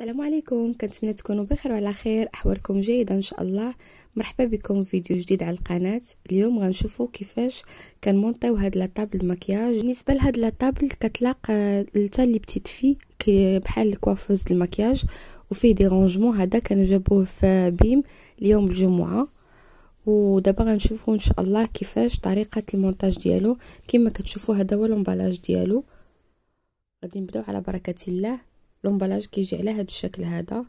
السلام عليكم كنتمنى تكونوا بخير وعلى خير احوالكم جيده ان شاء الله مرحبا بكم في فيديو جديد على القناه اليوم غنشوفوا كيفاش كنمونطيو هاد طابل المكياج بالنسبه لهاد طابل كتلاق لتا لي بتيت في بحال الكوافوز المكياج وفيه دي رونجمون هذا كانوا جابوه في بيم اليوم الجمعه ودابا غنشوفوا ان شاء الله كيفاش طريقه المونتاج ديالو كما كتشوفوا هذا هو الامبالاج ديالو غادي نبداو على بركه الله لومبالاج كيجي على هذا الشكل هذا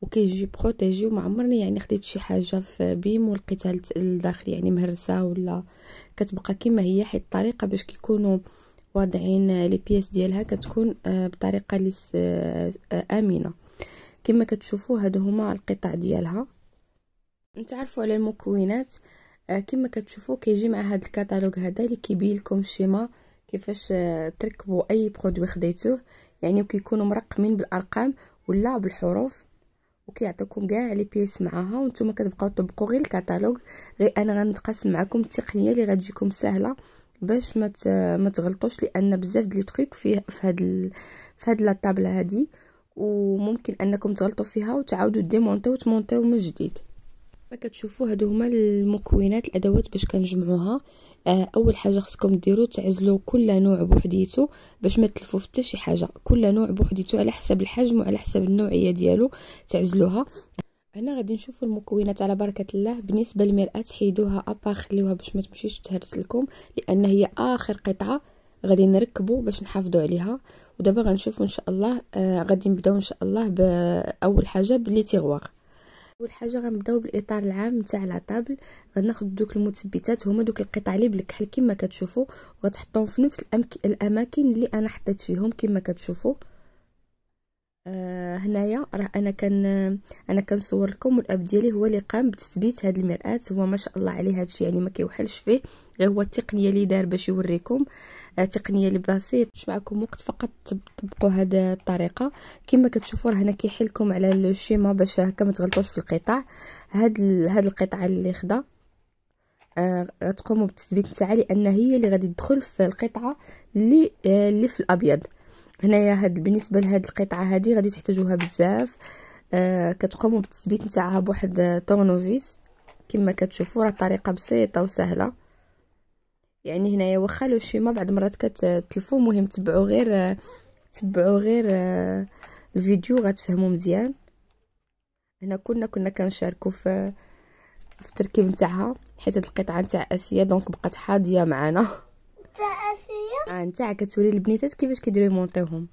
وكيجي بروتيجي وما عمرني يعني خديت شي حاجه في بيم ولقيتها الداخل يعني مهرسه ولا كتبقى كما هي حيت الطريقه باش كيكونوا واضعين لي بيس ديالها كتكون آه، بطريقه اللي آه، امنه كما كتشوفوا هادو هما القطع ديالها نتعرفوا على المكونات آه، كما كتشوفوا كيجي مع هاد الكتالوج هذا اللي كيبين لكم الشيما كيفاش تركبوا اي برودوي خديتوه يعني وكيكونوا مرقمين بالارقام ولا بالحروف وكيعطيكم كاع لي بيس معاها وانتم كتبقاو تطبقوا غير الكتالوج غير انا غنتقاسم معكم التقنيه اللي غتجيكم سهله باش ما ما تغلطوش لان بزاف ديال لي تروك فيه في هاد ال... في هاد لا طابله هادي وممكن انكم تغلطوا فيها وتعاودوا ديمونطيو وتمونطيو من جديد كما كتشوفوا هادو هما المكونات الادوات باش كنجمعوها آه، اول حاجه خصكم ديروا تعزلوا كل نوع بوحديتو باش ما تلفوا حتى شي حاجه كل نوع بوحديتو على حسب الحجم وعلى حسب النوعيه ديالو تعزلوها هنا غادي نشوفوا المكونات على بركه الله بالنسبه للمراه حيدوها ابا خليوها باش ما تمشيش تهرس لكم لان هي اخر قطعه غادي نركبوا باش نحافظوا عليها ودابا غنشوفوا ان شاء الله آه غادي نبداو ان شاء الله باول حاجه بلي تيغوار اول حاجه غنبداو بالاطار العام نتاع لا طابل غناخذ دوك المثبتات هما دوك القطع اللي بالكحل كما كتشوفوا وغتحطهم في نفس الاماكن اللي انا حطيت فيهم كما كتشوفوا آه، هنايا راه انا كان انا كنصور لكم والاب ديالي هو اللي قام بتثبيت هذه المرآة هو ما شاء الله عليه هادشي يعني ما كيوحلش فيه غير هو التقنيه اللي دار باش يوريكم آه، تقنيه اللي بسيط معكم وقت فقط تطبقوا هاد الطريقه كما كتشوفوا راه هنا كيحلكم على لو شيما باش هكا ما تغلطوش في القطع هاد هاد القطعه اللي خدا غتقوموا آه، تقوموا بالتثبيت نتاعها لان هي اللي غادي تدخل في القطعه اللي اللي في الابيض هنايا هاد بالنسبه لهاد القطعه هادي غادي تحتاجوها بزاف آه كتقوموا بالتثبيت نتاعها بواحد طونوفيس كما كتشوفوا راه طريقه بسيطه وسهله يعني هنايا واخا لو شيما بعض المرات كتلفوا مهم تبعوا غير آه، تبعوا غير آه، الفيديو غتفهموا مزيان هنا كنا كنا كنشاركوا في في التركيب نتاعها حيت هاد القطعه نتاع اسيا دونك بقات حاضيه معانا اه نتاع كتوري البنيتات كيفاش كيديروا يمونطيوهم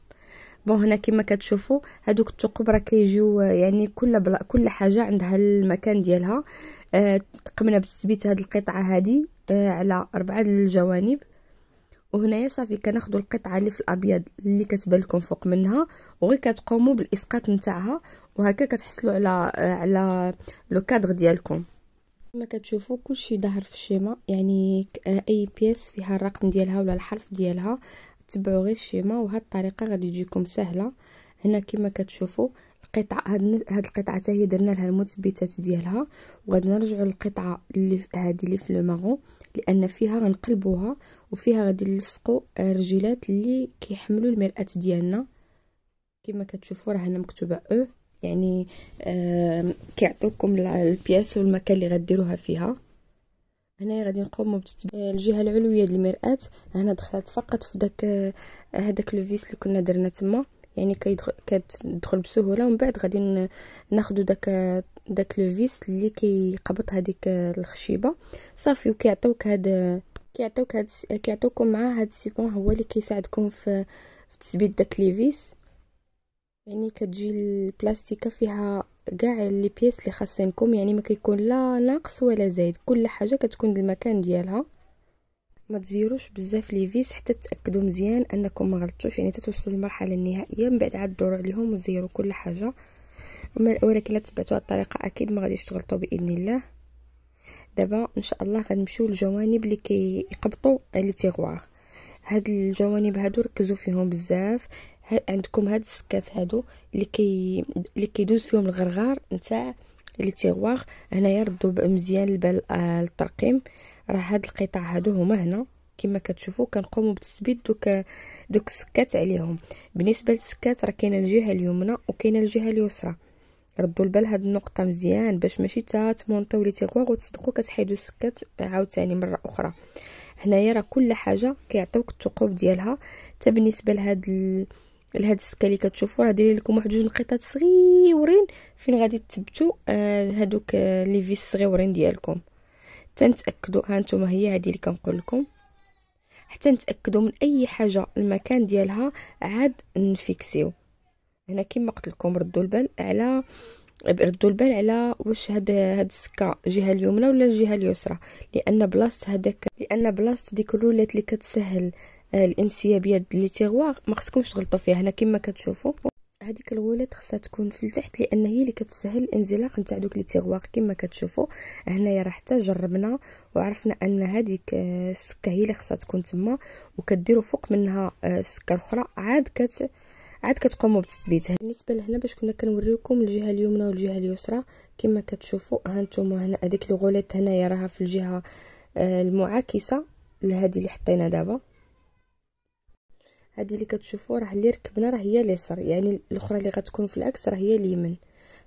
بون هنا كما كتشوفوا هادوك الثقوب راه كيجيو آه، يعني كل بلا كل حاجه عندها المكان ديالها آه، قمنا بتثبيت هاد القطعه هادي آه على اربعه الجوانب وهنايا صافي كناخذوا القطعه اللي في الابيض اللي كتبان لكم فوق منها وغير كتقوموا بالاسقاط نتاعها وهكا كتحصلوا على آه على لو كادر ديالكم كما كتشوفوا كلشي ظاهر في الشيما يعني اي بيس فيها الرقم ديالها ولا الحرف ديالها تبعوا غير الشيما وهاد الطريقه غادي تجيكم سهله هنا كما كتشوفوا القطعه هاد, القطعه حتى هي درنا لها المثبتات ديالها وغادي نرجعوا للقطعه اللي هذه اللي في لو لان فيها غنقلبوها وفيها غادي نلصقوا الرجيلات اللي كيحملوا المرآة ديالنا كما كتشوفوا راه هنا مكتوبه او e. يعني كيعطوكم البياس والمكان اللي غديروها فيها هنايا غادي نقوموا بتتبيع الجهه العلويه ديال المراه هنا دخلت فقط في داك هذاك لوفيس اللي كنا درنا تما يعني كتدخل بسهوله ومن بعد غادي ناخذ داك داك لوفيس اللي كيقبط هذيك الخشيبه صافي وكيعطيوك هاد كيعطيوك هاد كيعطيوكم مع هاد السيبون هو اللي كيساعدكم في في تثبيت داك لي فيس يعني كتجي البلاستيكه فيها كاع لي بيس اللي خاصينكم يعني ما كيكون لا ناقص ولا زايد كل حاجه كتكون المكان ديالها ما تزيروش بزاف لي فيس حتى تاكدوا مزيان انكم ما غلطتوش يعني توصلوا للمرحله النهائيه من بعد عاد دوروا عليهم وزيروا كل حاجه ولكن لا تبعتوا الطريقه اكيد ما غاديش تغلطوا باذن الله دابا ان شاء الله غنمشيو للجوانب اللي كيقبطوا لي تيغوار هاد الجوانب هادو ركزوا فيهم بزاف عندكم هاد السكات هادو اللي كي اللي كيدوز فيهم الغرغار نتاع لي تيغواغ هنايا ردوا مزيان البال آه، الترقيم راه هاد القطع هادو هما هنا كما كتشوفوا كنقوموا بتثبيت دوك دوك السكات عليهم بالنسبه للسكات راه كاينه الجهه اليمنى وكاينه الجهه اليسرى ردوا البال هاد النقطه مزيان باش ماشي تا تمونطيو لي تيغواغ وتصدقوا كتحيدوا السكات عاوتاني مره اخرى هنايا راه كل حاجه كيعطيوك الثقوب ديالها حتى بالنسبه لهاد ال... لهاد السكه اللي كتشوفوا راه دايرين لكم واحد جوج نقيطات صغيورين فين غادي تثبتوا آه، هادوك آه، لي فيس صغيورين ديالكم تنتاكدوا ها نتوما هي هذه اللي كنقول لكم حتى نتاكدوا من اي حاجه المكان ديالها عاد نفيكسيو هنا كما قلت لكم ردوا البال على ردوا البال على واش هاد هاد السكه الجهه اليمنى ولا الجهه اليسرى لان بلاصه هذاك لان بلاصه ديك اللولات اللي كتسهل الانسيابيه لي تيغوار ما خصكمش تغلطوا فيها هنا كما كتشوفوا هذيك الغولات خصها تكون في التحت لان هي اللي كتسهل الانزلاق نتاع دوك لي تيغوار كما كتشوفوا هنايا راه حتى جربنا وعرفنا ان هذيك آه، السكه هي اللي خصها تكون تما وكديروا فوق منها آه، سكه اخرى عاد كت عاد كتقوموا بالتثبيت بالنسبه لهنا باش كنا كنوريكم الجهه اليمنى والجهه اليسرى كما كتشوفوا ها نتوما هنا هذيك الغولات هنايا راها في الجهه آه، المعاكسه لهذه اللي حطينا دابا هذه اللي كتشوفوا راه اللي ركبنا راه هي اليسار يعني الاخرى اللي غتكون في العكس راه هي اليمين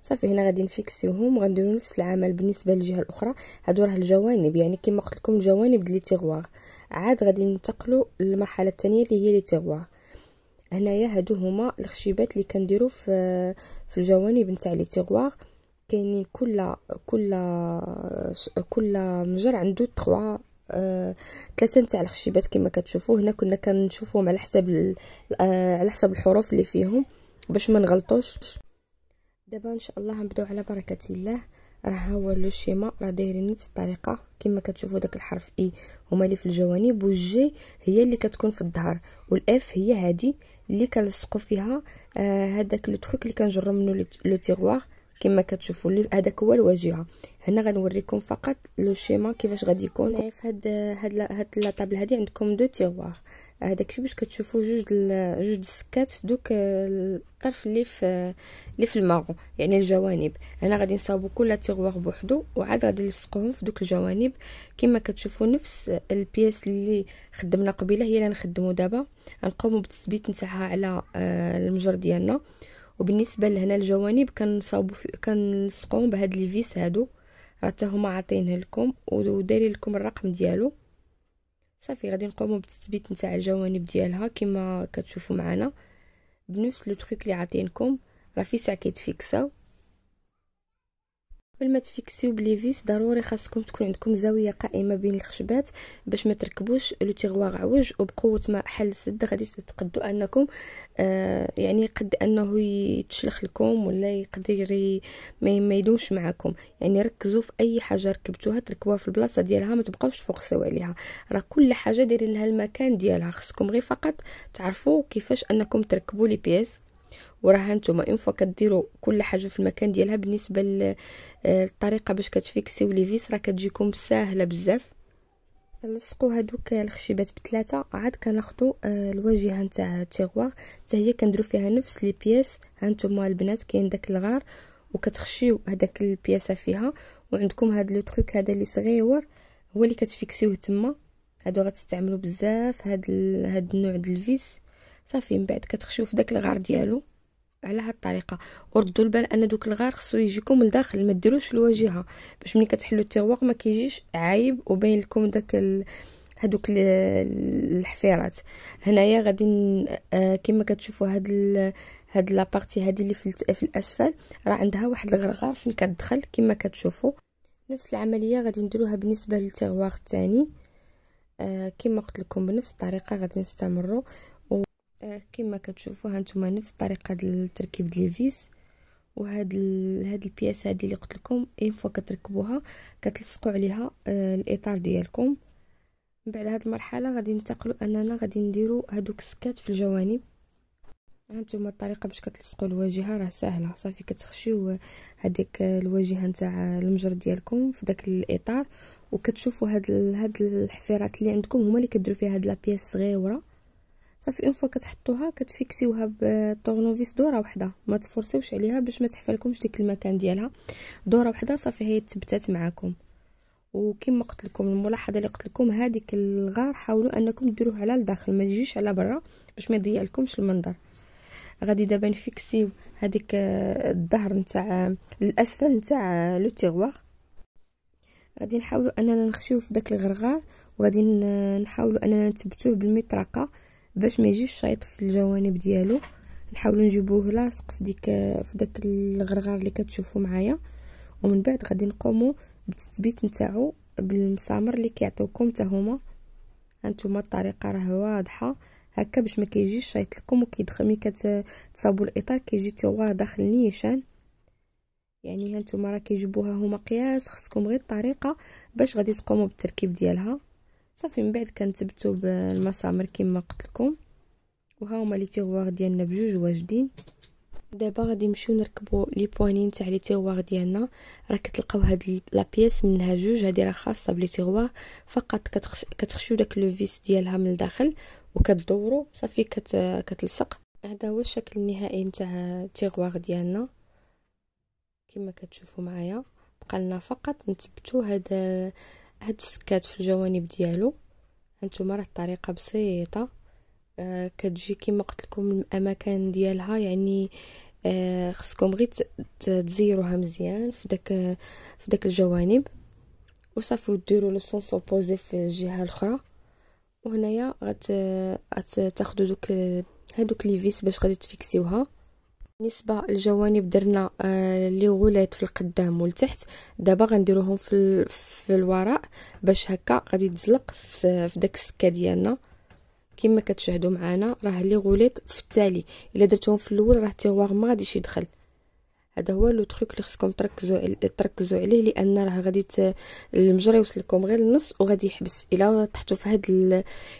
صافي هنا غادي نفيكسيوهم وغنديروا نفس العمل بالنسبه للجهه الاخرى هادو راه الجوانب يعني كما قلت لكم الجوانب ديال تيغوار عاد غادي ننتقلوا للمرحله الثانيه اللي هي لي تيغوار هنايا هادو هما الخشيبات اللي كنديروا في في الجوانب نتاع لي تيغوار كاينين كل كل كل مجر عنده 3 ثلاثه نتاع الخشيبات كما كتشوفوا هنا كنا كنشوفوهم على حساب آه، على حساب الحروف اللي فيهم باش ما نغلطوش دابا ان شاء الله غنبداو على بركه الله راه ها هو لو شيما راه دايرين نفس الطريقه كما كتشوفوا داك الحرف اي e هما اللي في الجوانب والجي هي اللي كتكون في الظهر والاف هي هادي اللي كنلصقوا فيها آه، هذاك آه لو تروك اللي كنجرو منه لو تيغوار كما كتشوفوا لي هذاك هو الواجهه هنا غنوريكم فقط لو شيما كيفاش غادي يكون في هاد هاد هاد طابل هادي عندكم دو تيغوار هذاك باش كتشوفوا جوج جوج السكات في دوك الطرف اللي في اللي في الماغو يعني الجوانب هنا غادي نصاوبوا كل تيغوار بوحدو وعاد غادي نلصقوهم في دوك الجوانب كما كتشوفوا نفس البياس اللي خدمنا قبيله هي اللي نخدموا دابا غنقوموا بالتثبيت نتاعها على آه، المجر ديالنا وبالنسبه لهنا الجوانب كنصاوبو كنلصقوهم بهاد لي فيس هادو راه حتى هما عاطينه لكم ودايرين لكم الرقم ديالو صافي غادي نقومو بالتثبيت نتاع الجوانب ديالها كما كتشوفوا معنا بنفس لو تخيك اللي عاطينكم راه في ساعه كيتفيكساو قبل ما تفيكسيو بليفيس ضروري خاصكم تكون عندكم زاويه قائمه بين الخشبات باش ما تركبوش لو تيغوار عوج وبقوه ما حل السد غادي تتقدوا انكم آه يعني قد انه يتشلخ لكم ولا يقدر ما يدومش معكم يعني ركزوا في اي حاجه ركبتوها تركبوها في البلاصه ديالها ما تبقاوش فوكسيو عليها راه كل حاجه دايرين لها المكان ديالها خاصكم غير فقط تعرفوا كيفاش انكم تركبوا لي بيس وراها نتوما اون فوا كديروا كل حاجه في المكان ديالها بالنسبه للطريقه آه، باش كتفيكسيو لي فيس راه كتجيكم ساهله بزاف نلصقوا هذوك الخشيبات بثلاثه عاد كناخذوا آه، الواجهه نتاع التيغوار حتى هي كنديروا فيها نفس لي بياس هانتوما البنات كاين داك الغار وكتخشيو هذاك البياسه فيها وعندكم هاد لو تروك هذا اللي صغيور هو اللي كتفيكسيوه تما هادو غتستعملوا بزاف هاد هاد النوع ديال الفيس صافي من بعد كتخشيو في داك الغار ديالو على هاد الطريقه وردوا البال ان دوك الغار خصو يجيكم من داخل ما ديروش الواجهه باش ملي كتحلوا التيغواغ ما كيجيش عايب وباين لكم داك ال... هادوك الحفيرات هنايا غادي آه، كما كتشوفوا هاد ال... هاد بارتي هادي اللي في, في الاسفل راه عندها واحد الغرغار فين كتدخل كما كتشوفوا نفس العمليه غادي نديروها بالنسبه للتيغواغ الثاني آه كما قلت لكم بنفس الطريقه غادي نستمروا آه، كما كتشوفوا هانتوما نفس الطريقه ديال تركيب ديال الفيس وهاد ال... هاد البياس هادي اللي قلت لكم اين فوا كتركبوها كتلصقوا عليها آه، الاطار ديالكم من بعد هاد المرحله غادي ننتقلوا اننا غادي نديروا هادوك السكات في الجوانب هانتوما الطريقه باش كتلصقوا الواجهه راه سهله صافي كتخشيو هذيك آه، الواجهه نتاع المجر ديالكم في داك الاطار وكتشوفوا هاد ال... هاد الحفيرات اللي عندكم هما اللي كديروا فيها هاد بياس صغيره صافي اون فوا كتحطوها كتفيكسيوها بطورنوفيس دوره وحده ما تفرسيوش عليها باش ما تحفلكمش ديك المكان ديالها دوره وحده صافي هي تثبتات معاكم وكما قلت لكم الملاحظه اللي قلت لكم هذيك الغار حاولوا انكم ديروه على الداخل ما تجيوش على برا باش ما يضيع لكمش المنظر غادي دابا نفيكسيو هذيك آه، الظهر نتاع آه، الاسفل نتاع آه، لو تيغوار غادي نحاولوا اننا نخشيو في داك الغرغار وغادي نحاولوا اننا نثبتوه بالمطرقه باش ما يجيش شايط في الجوانب ديالو نحاولوا نجيبوه لاصق في ديك في داك الغرغار اللي كتشوفوا معايا ومن بعد غادي نقومو بالتثبيت نتاعو بالمسامر اللي كيعطيوكم حتى هما هانتوما الطريقه راه واضحه هكا باش ما كيجيش شايط لكم وكيدخل ملي كتصابوا الاطار كيجي حتى هو داخل نيشان يعني هانتوما راه كيجيبوها هما قياس خصكم غير الطريقه باش غادي تقوموا بالتركيب ديالها صافي من بعد كنثبتو بالمسامير كما قلت لكم وها هما لي تيغوار ديالنا بجوج واجدين دابا غادي نمشيو نركبو لي بوانين تاع لي تيغوار ديالنا راه كتلقاو هاد لا بياس منها جوج هادي راه خاصه بلي تيغوار فقط كتخش كتخشيو داك لو فيس ديالها من الداخل وكدورو صافي كت كتلصق هذا هو الشكل النهائي نتاع تيغوار ديالنا كما كتشوفوا معايا بقى لنا فقط نثبتو هذا هاد السكات في الجوانب ديالو هانتوما راه الطريقه بسيطه آه كتجي كما قلت لكم الاماكن ديالها يعني آه خصكم غير تزيروها مزيان في داك في داك الجوانب وصافي ديروا لو سونس اوبوزي في الجهه الاخرى وهنايا غتاخذوا دوك هادوك لي فيس باش غادي تفيكسيوها بالنسبه للجوانب درنا آه، لي غولات في القدام والتحت دابا غنديروهم في في الوراء باش هكا غادي يتزلق في داك السكه ديالنا كما كتشاهدوا معنا راه لي غولات في التالي الا درتهم في الاول راه تيغوار ما غاديش يدخل هذا هو لو تروك اللي خصكم تركزوا تركزوا عليه لان راه غادي المجرى يوصلكم غير النص وغادي يحبس الا تحتوا في هاد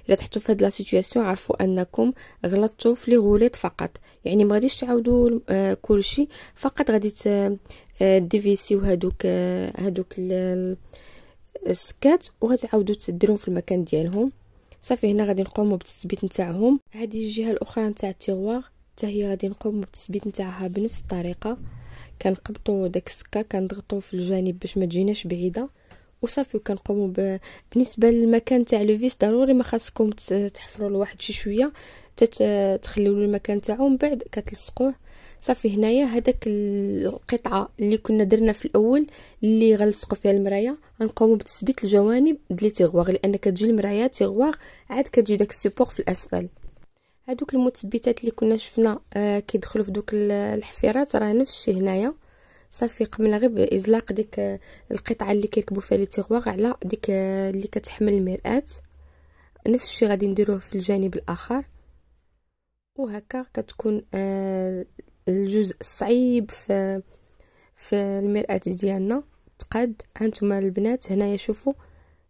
الا تحتوا في هاد لا سيتوياسيون عرفوا انكم غلطتوا في لي غوليت فقط يعني ما غاديش تعاودوا آه، كلشي فقط غادي آه، ديفيسيو هادوك آه، هادوك السكات وغتعاودوا تديرهم في المكان ديالهم صافي هنا غادي نقوموا بالتثبيت نتاعهم هذه الجهه الاخرى نتاع التيغوار حتى هي غادي نقوم بالتثبيت نتاعها بنفس الطريقه كنقبطوا داك السكه كنضغطوا في الجانب باش ما تجيناش بعيده وصافي وكنقوموا ب... بالنسبه للمكان تاع لوفيس ضروري ما خاصكم تحفروا لواحد شي شويه تت... تخليو له المكان تاعو من بعد كتلصقوه صافي هنايا هذاك القطعه اللي كنا درنا في الاول اللي غنلصقوا فيها المرايه غنقوموا بتثبيت الجوانب دلي تيغواغ لان كتجي المرايه تيغواغ عاد كتجي داك السيبور في الاسفل هادوك المثبتات اللي كنا شفنا آه كيدخلوا في دوك الحفيرات راه نفس الشيء هنايا صافي قمنا غير بازلاق ديك آه، القطعه اللي كيركبوا فيها لي تيغواغ على ديك آه، اللي كتحمل المرآة نفس الشيء غادي نديروه في الجانب الاخر وهكا كتكون آه الجزء الصعيب في في المرآة ديالنا تقاد هانتوما البنات هنايا شوفوا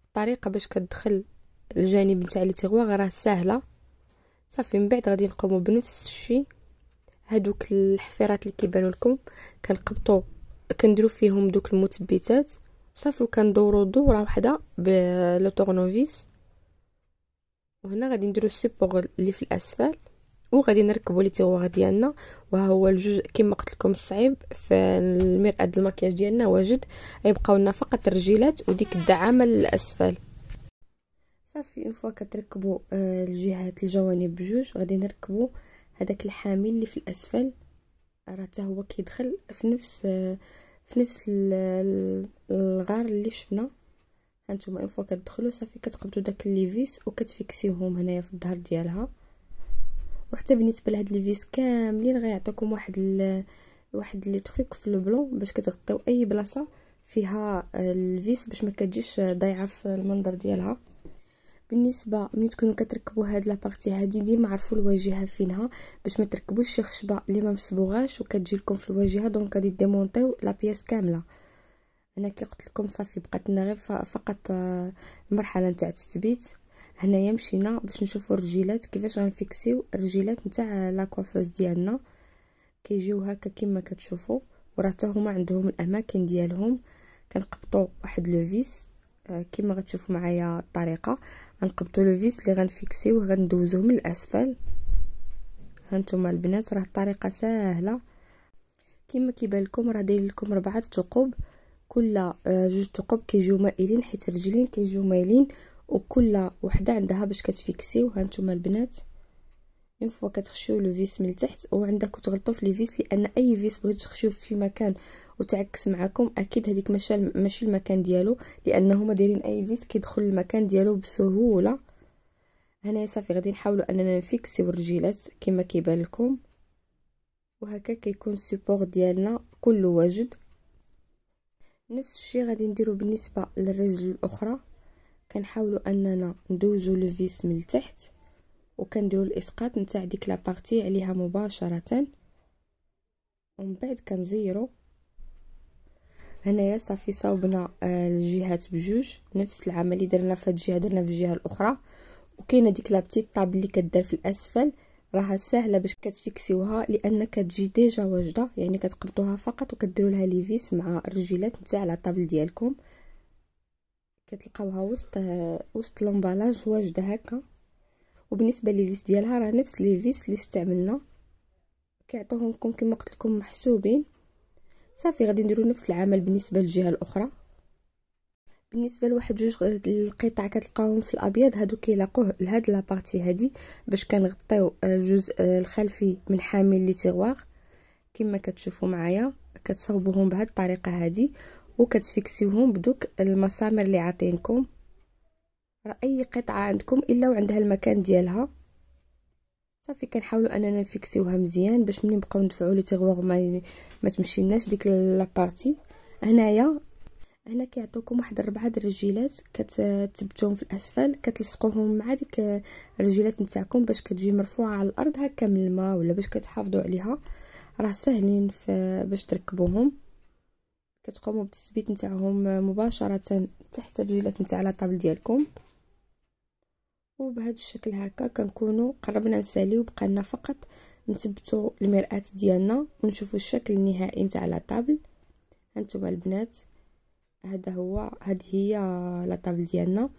الطريقه باش كتدخل الجانب نتاع لي تيغواغ راه سهله صافي من بعد غادي نقومو بنفس الشيء هادوك الحفيرات اللي كيبانوا لكم كنقبطوا كنديروا فيهم دوك المثبتات صافي وكندوروا دوره واحده بلو وهنا غادي نديرو السيبور اللي في الاسفل وغادي نركبوا لي تيغوار ديالنا وها هو الجزء كما قلت لكم الصعيب فالمرآة المكياج ديالنا واجد غيبقاو لنا فقط الرجيلات وديك الدعامه للاسفل صافي اون فوا كتركبوا الجهات الجوانب بجوج غادي نركبوا هذاك الحامل اللي في الاسفل راه حتى هو كيدخل في نفس آه، في نفس الغار اللي شفنا هانتوما اون فوا كتدخلوا صافي كتقبضوا داك ليفيس وكتفيكسيوهم هنايا في الظهر ديالها وحتى بالنسبه لهاد ليفيس كاملين غيعطيكم واحد واحد لي تروك في البلون باش كتغطيو اي بلاصه فيها آه، الفيس باش ما كتجيش آه، ضايعه في المنظر ديالها بالنسبه ملي تكونوا كتركبوا هاد بارتي هادي ديما عرفوا الواجهه فينها باش ما تركبوش شي خشبه اللي ما مصبوغاش وكتجي لكم في الواجهه دونك غادي ديمونطيو لا بياس كامله انا كي قلت لكم صافي بقات لنا غير فقط آه، المرحله نتاع التثبيت هنايا مشينا باش نشوفوا الرجيلات كيفاش غنفيكسيو الرجيلات نتاع لاكوافوز ديالنا كيجيو هكا كما كتشوفوا وراه حتى هما عندهم الاماكن ديالهم كنقبطوا واحد لو فيس آه، كما غتشوفوا معايا الطريقه غنقبطوا لو فيس اللي غنفيكسيوه غندوزوه من الاسفل هانتوما البنات راه الطريقه سهله كما كيبان لكم راه داير لكم ربعه ثقوب كل آه، جوج ثقوب كيجيو مائلين حيت الرجلين كيجيو مائلين وكل وحده عندها باش كتفيكسيو هانتوما البنات اون فوا كتخشيو لو فيس من التحت وعندك تغلطو في لي فيس لان اي فيس بغيتو تخشيوه في مكان وتعكس معكم اكيد هذيك ماشي ماشي المكان ديالو لان هما دايرين اي فيس كيدخل المكان ديالو بسهوله هنا صافي غادي نحاولوا اننا نفيكسيو الرجيلات كما كيبان لكم وهكا كيكون السيبور ديالنا كله واجد نفس الشيء غادي نديرو بالنسبه للرجل الاخرى كنحاولوا اننا ندوزو لو فيس من التحت وكنديروا الاسقاط نتاع ديك لابارتي عليها مباشره ومن بعد كنزيرو هنايا صافي صاوبنا آه، الجهات بجوج نفس العمل اللي درنا في هاد الجهه درنا في الجهه الاخرى وكاينه ديك لابتيت طاب اللي كدار في الاسفل راها سهله باش كتفيكسيوها لان كتجي ديجا واجده يعني كتقبضوها فقط وكديروا لها ليفيس مع الرجيلات نتاع الطابل ديالكم كتلقاوها وسط آه، وسط لومبالاج واجده هكا وبالنسبه ليفيس ديالها راه نفس ليفيس اللي استعملنا كيعطوهم لكم كما قلت لكم محسوبين صافي غادي نديرو نفس العمل بالنسبه للجهه الاخرى بالنسبه لواحد جوج القطع كتلقاهم في الابيض هادو كيلاقوه لهاد لابارتي هادي باش كنغطيو الجزء آه، آه، الخلفي من حامل لي تيغواغ كما كتشوفوا معايا كتصوبوهم بهاد الطريقه هادي وكتفيكسيوهم بدوك المسامر اللي عاطينكم راه اي قطعه عندكم الا وعندها المكان ديالها صافي كنحاولوا اننا نفيكسيوها مزيان باش ملي نبقاو ندفعوا لو تيغوغ ما ما تمشيناش ديك لابارتي هنايا هنا كيعطوكم واحد ربعه د الرجيلات كتثبتوهم في الاسفل كتلصقوهم مع ديك الرجيلات نتاعكم باش كتجي مرفوعه على الارض هكا من الماء ولا باش كتحافظوا عليها راه ساهلين باش تركبوهم كتقوموا بالتثبيت نتاعهم مباشره تحت الرجيلات نتاع لا طابل ديالكم وبهذا الشكل هكا كنكونوا قربنا نساليو بقى لنا فقط نثبتوا المرآة ديالنا ونشوفوا الشكل النهائي نتاع لا طابل هانتوما البنات هذا هو هذه هي لا طابل ديالنا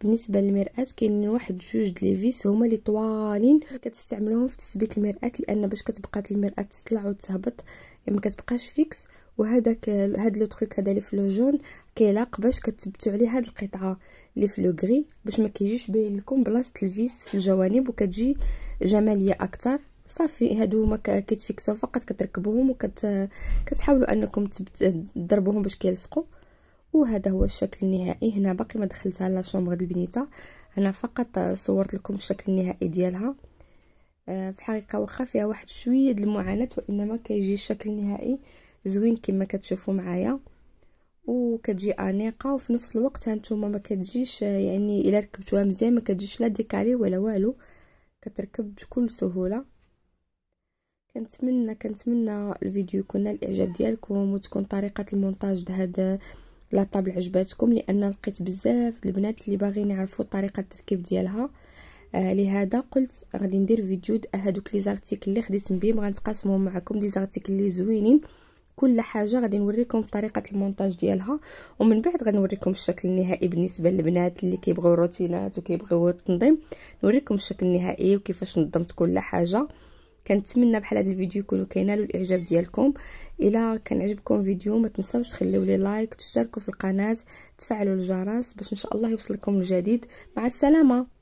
بالنسبه للمرآة كاينين واحد جوج لي فيس هما اللي طوالين كتستعملوهم في تثبيت المرآة لان باش كتبقى المرآة تطلع وتهبط يعني ما كتبقاش فيكس وهذاك هاد لو تروك هذا اللي في لو جون كيلاق باش كتثبتوا عليه هاد القطعه اللي في لو غري باش ما كيجيش باين لكم بلاصه الفيس في الجوانب وكتجي جماليه اكثر صافي هادو هما كيتفيكساو فقط كتركبوهم وكتحاولوا وكت... انكم تضربوهم باش كيلصقوا وهذا هو الشكل النهائي هنا باقي ما دخلتها لا شومبر البنيته هنا فقط صورت لكم الشكل النهائي ديالها آه، في الحقيقه واخا فيها واحد شويه ديال المعاناه وانما كيجي الشكل النهائي زوين كما كتشوفوا معايا وكتجي انيقه وفي نفس الوقت هانتوما ما كتجيش يعني الا ركبتوها مزيان ما كتجيش لا ديكالي ولا والو كتركب بكل سهوله كنتمنى كنتمنى الفيديو يكون الاعجاب ديالكم وتكون طريقه المونتاج هذا لا طابل عجباتكم لان لقيت بزاف البنات اللي باغيين يعرفوا طريقه التركيب ديالها آه لهذا قلت غادي ندير فيديو هذوك لي زارتيكل اللي خديت بهم غنتقاسمهم معكم لي زارتيكل اللي زوينين كل حاجه غادي نوريكم طريقه المونتاج ديالها ومن بعد غنوريكم الشكل النهائي بالنسبه للبنات اللي كيبغيو الروتينات وكيبغيو التنظيم نوريكم الشكل النهائي وكيفاش نظمت كل حاجه كنتمنى بحال هذا الفيديو يكونوا كينالوا الاعجاب ديالكم الا كان عجبكم فيديو ما تنساوش تخليو لي لايك تشتركوا في القناه تفعلوا الجرس باش ان شاء الله يوصلكم الجديد مع السلامه